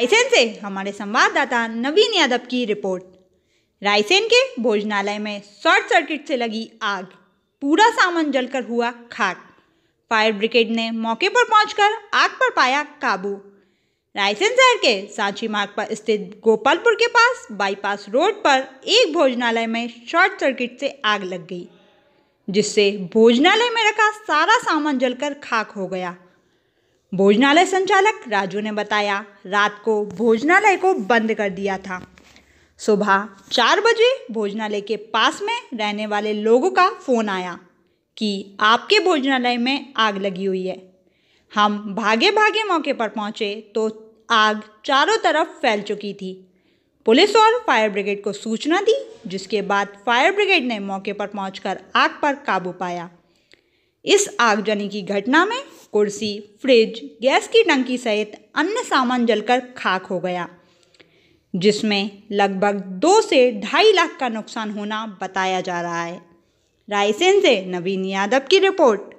रायसेन से हमारे संवाददाता नवीन यादव की रिपोर्ट रायसेन के भोजनालय में शॉर्ट सर्किट से लगी आग पूरा सामान जलकर हुआ खाक फायर ब्रिगेड ने मौके पर पहुंचकर आग पर पाया काबू रायसेन शहर के सांची मार्ग पर स्थित गोपालपुर के पास बाईपास रोड पर एक भोजनालय में शॉर्ट सर्किट से आग लग गई जिससे भोजनालय में रखा सारा सामान जलकर खाक हो गया भोजनालय संचालक राजू ने बताया रात को भोजनालय को बंद कर दिया था सुबह चार बजे भोजनालय के पास में रहने वाले लोगों का फ़ोन आया कि आपके भोजनालय में आग लगी हुई है हम भागे भागे मौके पर पहुंचे तो आग चारों तरफ फैल चुकी थी पुलिस और फायर ब्रिगेड को सूचना दी जिसके बाद फायर ब्रिगेड ने मौके पर पहुंचकर आग पर काबू पाया इस आगजनी की घटना में कुर्सी फ्रिज गैस की टंकी सहित अन्य सामान जलकर खाक हो गया जिसमें लगभग दो से ढाई लाख का नुकसान होना बताया जा रहा है रायसेन से नवीन यादव की रिपोर्ट